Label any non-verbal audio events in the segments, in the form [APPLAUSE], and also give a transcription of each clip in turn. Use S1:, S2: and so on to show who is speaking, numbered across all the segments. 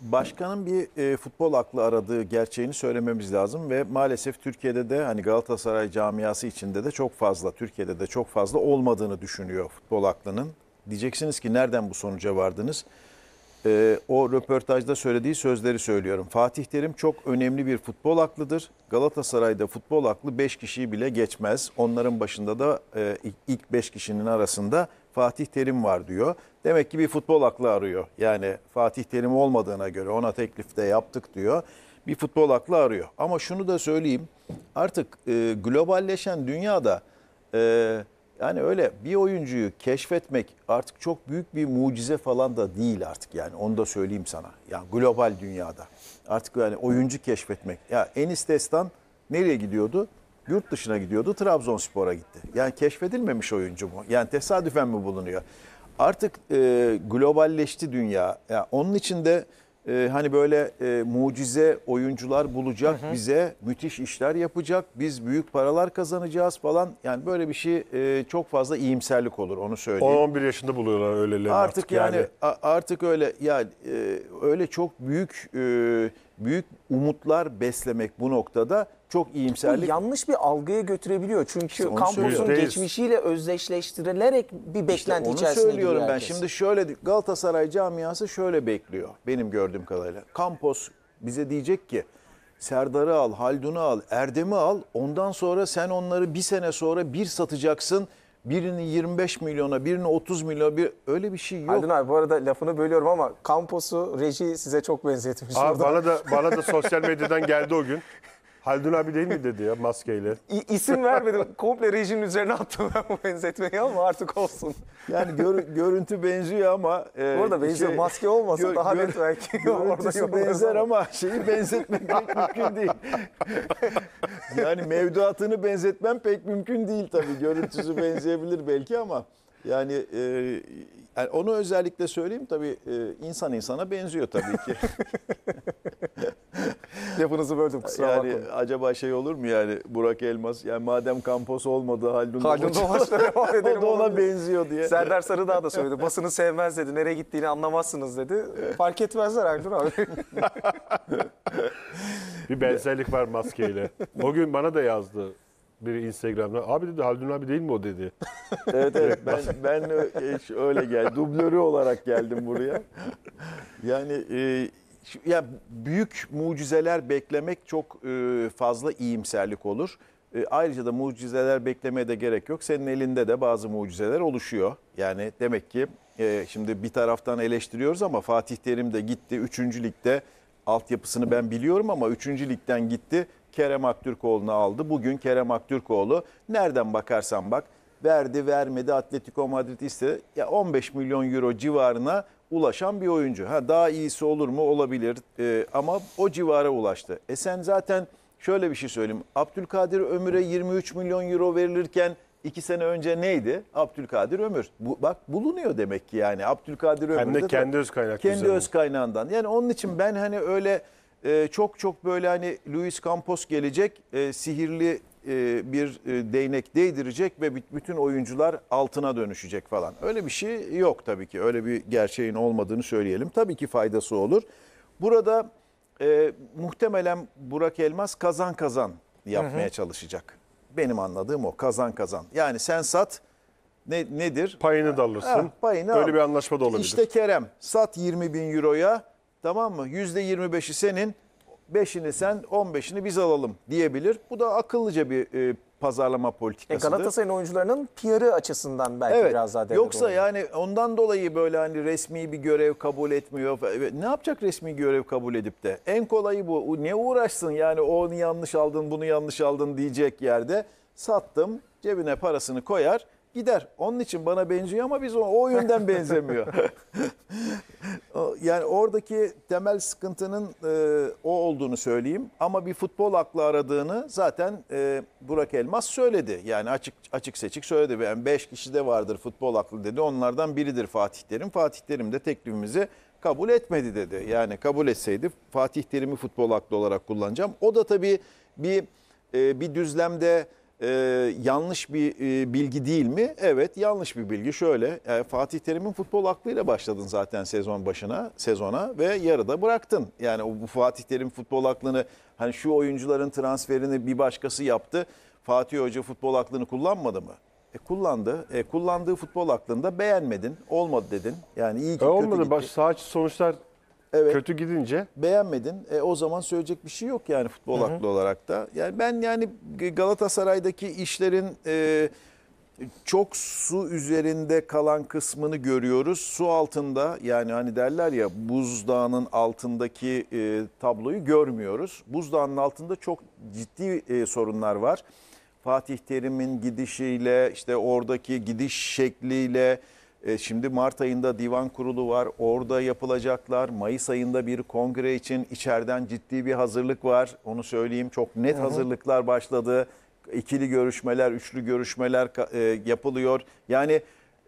S1: Başkanın bir e, futbol aklı aradığı gerçeğini söylememiz lazım ve maalesef Türkiye'de de hani Galatasaray camiası içinde de çok fazla, Türkiye'de de çok fazla olmadığını düşünüyor futbol aklının. Diyeceksiniz ki nereden bu sonuca vardınız? E, o röportajda söylediği sözleri söylüyorum. Fatih Terim çok önemli bir futbol aklıdır. Galatasaray'da futbol aklı 5 kişiyi bile geçmez. Onların başında da e, ilk 5 kişinin arasında Fatih Terim var diyor. Demek ki bir futbol aklı arıyor. Yani Fatih Terim olmadığına göre ona teklif de yaptık diyor. Bir futbol aklı arıyor. Ama şunu da söyleyeyim. Artık e, globalleşen dünyada e, yani öyle bir oyuncuyu keşfetmek artık çok büyük bir mucize falan da değil artık yani onu da söyleyeyim sana. Yani global dünyada artık yani oyuncu keşfetmek. Ya Enis Destan nereye gidiyordu? yurt dışına gidiyordu. Trabzonspor'a gitti. Yani keşfedilmemiş oyuncu mu? Yani tesadüfen mi bulunuyor? Artık e, globalleşti dünya. Yani onun için de e, hani böyle e, mucize oyuncular bulacak hı hı. bize müthiş işler yapacak. Biz büyük paralar kazanacağız falan. Yani böyle bir şey e, çok fazla iyimserlik olur onu söyleyeyim. 10-11 yaşında buluyorlar öyleleri artık, artık yani. yani. Artık öyle yani e, öyle çok büyük e, büyük umutlar beslemek bu noktada çok iyimserlik. Bu yanlış bir algıya götürebiliyor. Çünkü kampusun geçmişiyle
S2: özdeşleştirilerek bir beklenti işte onu içerisine onu söylüyorum ben. Şimdi
S1: şöyle Galatasaray camiası şöyle bekliyor benim gördüğüm kadarıyla. Kampos bize diyecek ki Serdar'ı al, Haldun'u al, Erdem'i al. Ondan sonra sen onları bir sene sonra bir satacaksın birini 25 milyona, birini 30 milyona bir öyle bir şey yok. Aydın abi bu arada lafını bölüyorum ama kamposu reji size
S3: çok benzetmiş. Abi orada. bana da bana da sosyal medyadan geldi o gün. [LAUGHS] Haldun abi değil mi dedi ya maskeyle. [LAUGHS]
S2: İ- isim vermedim.
S3: Komple rejimin üzerine attım
S2: ben
S1: bu benzetmeyi ama artık olsun. Yani gör- görüntü benziyor ama... E, Bu arada benziyor. şey- Maske olmasa gö- daha net belki. [LAUGHS] Görüntüsü benzer ama şeyi benzetmek pek mümkün değil. yani mevduatını benzetmem pek mümkün değil tabii. Görüntüsü benzeyebilir belki ama yani, e, yani onu özellikle söyleyeyim tabii e, insan insana benziyor tabii ki. [LAUGHS] Lafınızı böldüm kusura yani, bakmayın. Acaba şey olur mu yani Burak Elmas yani madem Kampos olmadı Haldun Haldun Domaç devam edelim. o da ona benziyor
S2: diye. Serdar Sarıdağ da söyledi
S1: basını sevmez dedi nereye gittiğini anlamazsınız dedi.
S2: Fark etmezler Haldun abi.
S3: [LAUGHS] Bir benzerlik var maskeyle. O gün bana da yazdı biri Instagram'da Abi dedi Haldun abi değil mi o dedi. [LAUGHS] evet evet [LAUGHS] ben, ben
S1: öyle geldim. Dublörü olarak geldim buraya. Yani e, şu, ya büyük mucizeler beklemek çok e, fazla iyimserlik olur. E, ayrıca da mucizeler beklemeye de gerek yok. Senin elinde de bazı mucizeler oluşuyor. Yani demek ki e, şimdi bir taraftan eleştiriyoruz ama Fatih Terim de gitti 3. ligde altyapısını ben biliyorum ama 3. ligden gitti Kerem Aktürkoğlu'nu aldı. Bugün Kerem Aktürkoğlu nereden bakarsan bak verdi vermedi Atletico Madrid istedi. Ya 15 milyon euro civarına ulaşan bir oyuncu. Ha daha iyisi olur mu? Olabilir. Ee, ama o civara ulaştı. E sen zaten şöyle bir şey söyleyeyim. Abdülkadir Ömür'e 23 milyon euro verilirken 2 sene önce neydi? Abdülkadir Ömür. Bu, bak bulunuyor demek ki yani. Abdülkadir Ömür'de Hem de kendi öz kaynak. Kendi öz kaynağından. Yani onun için ben hani öyle e, çok çok böyle hani Luis Campos gelecek e, sihirli e, bir e, değnek değdirecek ve bütün oyuncular altına dönüşecek falan. Öyle bir şey yok tabii ki. Öyle bir gerçeğin olmadığını söyleyelim. Tabii ki faydası olur. Burada e, muhtemelen Burak Elmas kazan kazan yapmaya hı hı. çalışacak. Benim anladığım o kazan kazan. Yani sen sat ne, nedir? Payını da alırsın. Ha, payını Öyle al. bir anlaşma da olabilir. İşte Kerem sat 20 bin euroya Tamam mı? Yüzde %25'i senin, beşini sen, on beşini biz alalım diyebilir. Bu da akıllıca bir e, pazarlama politikasıdır. E Galatasaray'ın
S2: oyuncularının PR'ı açısından belki evet, biraz daha Yoksa olur.
S1: yani ondan dolayı böyle hani resmi bir görev kabul etmiyor. Ne yapacak resmi görev kabul edip de? En kolayı bu. Ne uğraşsın yani onu yanlış aldın bunu yanlış aldın diyecek yerde sattım cebine parasını koyar gider. Onun için bana benziyor ama biz o, o yönden benzemiyor. [LAUGHS] yani oradaki temel sıkıntının e, o olduğunu söyleyeyim. Ama bir futbol aklı aradığını zaten e, Burak Elmas söyledi. Yani açık açık seçik söyledi. Yani beş kişi de vardır futbol aklı dedi. Onlardan biridir Fatih Terim. Fatih Terim de teklifimizi kabul etmedi dedi. Yani kabul etseydi Fatih Terim'i futbol aklı olarak kullanacağım. O da tabii bir e, bir düzlemde e, yanlış bir e, bilgi değil mi? Evet yanlış bir bilgi. Şöyle e, Fatih Terim'in futbol aklıyla başladın zaten sezon başına sezona ve yarıda bıraktın. Yani o, bu Fatih Terim futbol aklını hani şu oyuncuların transferini bir başkası yaptı. Fatih Hoca futbol aklını kullanmadı mı? E, kullandı. E, kullandığı futbol aklında beğenmedin. Olmadı dedin. Yani iyi ki e, olmadı. Kötü gitti. Baş, sonuçlar Evet. Kötü gidince. Beğenmedin. E, o zaman söyleyecek bir şey yok yani futbol Hı aklı olarak da. Yani ben yani Galatasaray'daki işlerin e, çok su üzerinde kalan kısmını görüyoruz. Su altında yani hani derler ya buzdağının altındaki e, tabloyu görmüyoruz. Buzdağının altında çok ciddi e, sorunlar var. Fatih Terim'in gidişiyle işte oradaki gidiş şekliyle e, şimdi Mart ayında divan kurulu var. Orada yapılacaklar. Mayıs ayında bir kongre için içeriden ciddi bir hazırlık var. Onu söyleyeyim. Çok net hazırlıklar başladı. İkili görüşmeler, üçlü görüşmeler e, yapılıyor. Yani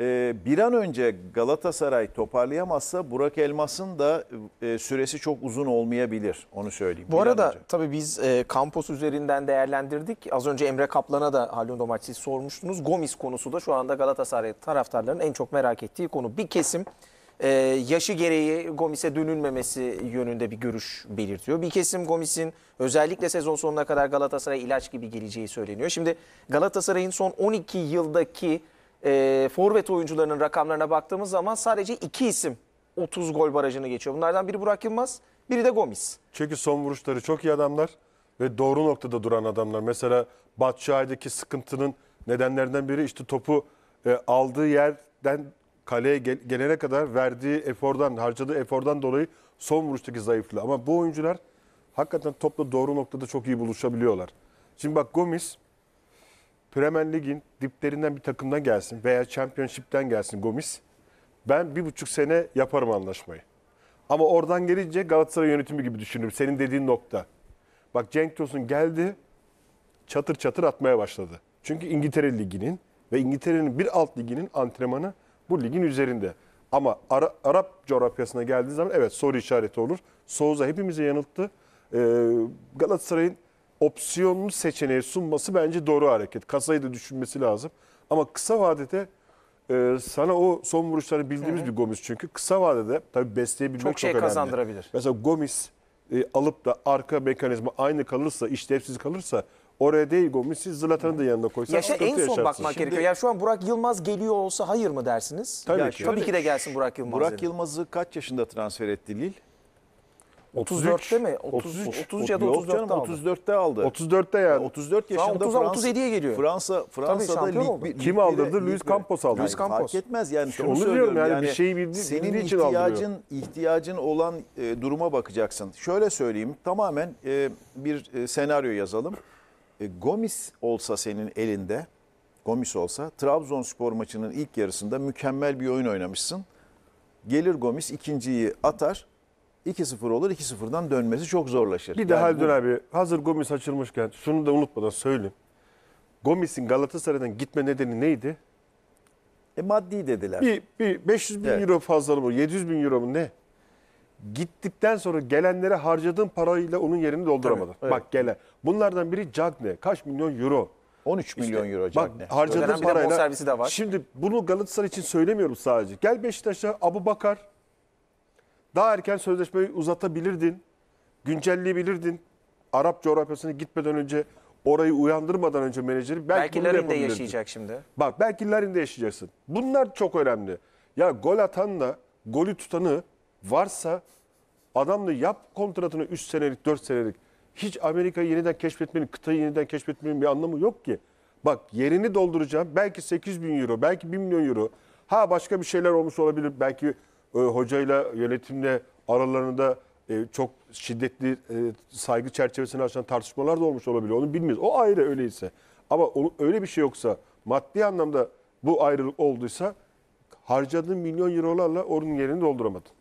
S1: ee, bir an önce Galatasaray toparlayamazsa Burak Elmas'ın da e, süresi çok uzun olmayabilir. Onu söyleyeyim. Bu
S2: bir arada tabii biz e, Campos üzerinden değerlendirdik. Az önce Emre Kaplan'a da Halil Domaç sormuştunuz. Gomis konusu da şu anda Galatasaray taraftarlarının en çok merak ettiği konu. Bir kesim e, yaşı gereği Gomis'e dönülmemesi yönünde bir görüş belirtiyor. Bir kesim Gomis'in özellikle sezon sonuna kadar Galatasaray ilaç gibi geleceği söyleniyor. Şimdi Galatasaray'ın son 12 yıldaki e, forvet oyuncularının rakamlarına baktığımız zaman sadece iki isim 30 gol barajını geçiyor. Bunlardan biri Burak Yılmaz,
S3: biri de Gomis. Çünkü son vuruşları çok iyi adamlar ve doğru noktada duran adamlar. Mesela Batçaydaki sıkıntının nedenlerinden biri işte topu e, aldığı yerden kaleye gel gelene kadar verdiği efordan, harcadığı efordan dolayı son vuruştaki zayıflığı. Ama bu oyuncular hakikaten topla doğru noktada çok iyi buluşabiliyorlar. Şimdi bak Gomis Premier Lig'in diplerinden bir takımdan gelsin veya Championship'ten gelsin Gomis. Ben bir buçuk sene yaparım anlaşmayı. Ama oradan gelince Galatasaray yönetimi gibi düşünürüm. Senin dediğin nokta. Bak Cenk Tosun geldi çatır çatır atmaya başladı. Çünkü İngiltere Ligi'nin ve İngiltere'nin bir alt liginin antrenmanı bu ligin üzerinde. Ama Ara, Arap coğrafyasına geldiği zaman evet soru işareti olur. Souza hepimizi yanılttı. Ee, Galatasaray'ın opsiyonlu seçeneği sunması bence doğru hareket. Kasayı da düşünmesi lazım. Ama kısa vadede e, sana o son vuruşları bildiğimiz Hı -hı. bir Gomis çünkü. Kısa vadede tabii besleyebilmek çok, çok şey kazandırabilir. Mesela Gomis e, alıp da arka mekanizma aynı kalırsa, işlevsiz kalırsa oraya değil
S1: Gomis'i Zlatan'ı da yanına koysa Yaşa şey, en son yaşarsın.
S2: bakmak Şimdi, gerekiyor. Yani şu an Burak Yılmaz geliyor olsa hayır mı
S3: dersiniz? Tabii ya ki. Tabii ki de gelsin Burak Yılmaz. Burak
S1: Yılmaz'ı kaç yaşında transfer etti Lille? 34'te mi? 33, 30, ya da 34'te canım, 34'te aldı. 34'te
S3: yani. 34 yaşında 30 Fransa, 37'ye geliyor. Fransa Fransa'da lig, oldu. lig kim aldırdı? Luis Campos aldı. Luis Campos. Fark etmez yani. İşte onu diyorum yani, yani bir şeyi bildiği, senin için ihtiyacın aldırıyor.
S1: ihtiyacın olan e, duruma bakacaksın. Şöyle söyleyeyim. Tamamen e, bir e, senaryo yazalım. E, Gomis olsa senin elinde Gomis olsa Trabzonspor maçının ilk yarısında mükemmel bir oyun oynamışsın. Gelir Gomis ikinciyi atar 2-0 olur. 2-0'dan dönmesi çok zorlaşır. Bir de yani Haldun bu...
S3: abi hazır Gomis açılmışken şunu da unutmadan söyleyeyim. Gomis'in Galatasaray'dan gitme nedeni neydi? E maddi dediler. Bir, bir 500 bin evet. euro fazla mı 700 bin euro mu ne? Gittikten sonra gelenlere harcadığın parayla onun yerini dolduramadın. Evet. Bak gelen. Bunlardan biri Cagne. Kaç milyon
S1: euro? 13 milyon işte, euro
S3: Cagne. Bak harcadığın parayla. servisi de var. Şimdi bunu Galatasaray için söylemiyorum sadece. Gel Beşiktaş'a Abu Bakar, daha erken sözleşmeyi uzatabilirdin, güncelleyebilirdin. Arap coğrafyasına gitmeden önce orayı uyandırmadan önce menajeri belki, belki yaşayacak şimdi. Bak belki Larin'de yaşayacaksın. Bunlar çok önemli. Ya gol atanla golü tutanı varsa adamla yap kontratını 3 senelik 4 senelik. Hiç Amerika'yı yeniden keşfetmenin, kıtayı yeniden keşfetmenin bir anlamı yok ki. Bak yerini dolduracağım belki 8 bin euro, belki 1 milyon euro. Ha başka bir şeyler olmuş olabilir. Belki e, hocayla yönetimle aralarında e, çok şiddetli e, saygı çerçevesini aşan tartışmalar da olmuş olabilir. Onu bilmiyoruz. O ayrı öyleyse. Ama öyle bir şey yoksa maddi anlamda bu ayrılık olduysa harcadığın milyon eurolarla onun yerini dolduramadın.